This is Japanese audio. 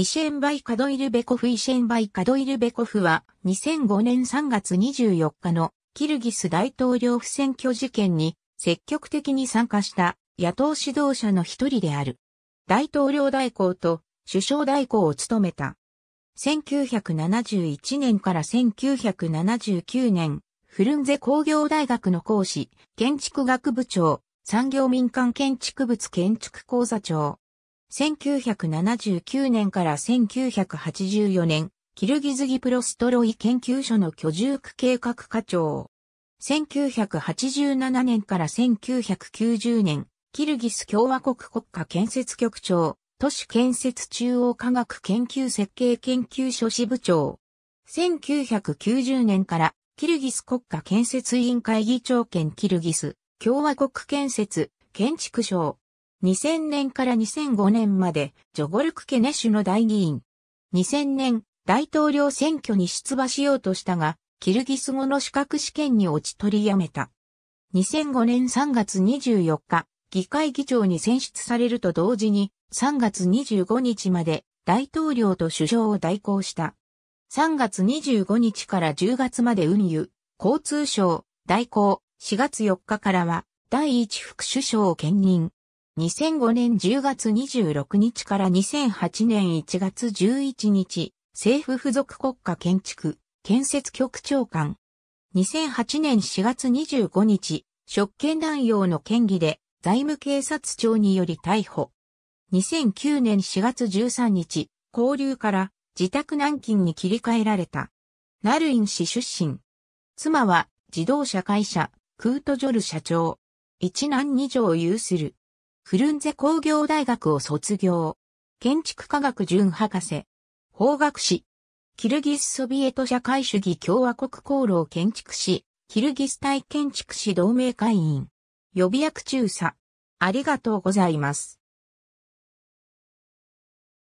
イシェンバイ・カドイルベコフイシェンバイ・カドイルベコフは2005年3月24日のキルギス大統領府選挙事件に積極的に参加した野党指導者の一人である。大統領代行と首相代行を務めた。1971年から1979年、フルンゼ工業大学の講師、建築学部長、産業民間建築物建築講座長、1979年から1984年、キルギズギプロストロイ研究所の居住区計画課長。1987年から1990年、キルギス共和国国家建設局長、都市建設中央科学研究設計研究所支部長。1990年からキルギス国家建設委員会議長兼キルギス共和国建設建築省2000年から2005年までジョゴルク・ケネシュの大議員。2000年、大統領選挙に出馬しようとしたが、キルギス語の資格試験に落ち取りやめた。2005年3月24日、議会議長に選出されると同時に、3月25日まで大統領と首相を代行した。3月25日から10月まで運輸、交通省、代行、4月4日からは、第一副首相を兼任。2005年10月26日から2008年1月11日、政府付属国家建築、建設局長官。2008年4月25日、職権乱用の権疑で財務警察庁により逮捕。2009年4月13日、交流から自宅軟禁に切り替えられた。ナルイン氏出身。妻は自動車会社、クートジョル社長。一男二女を有する。フルンゼ工業大学を卒業。建築科学準博士。法学士。キルギスソビエト社会主義共和国功労建築士。キルギス大建築士同盟会員。予備役中佐。ありがとうございます。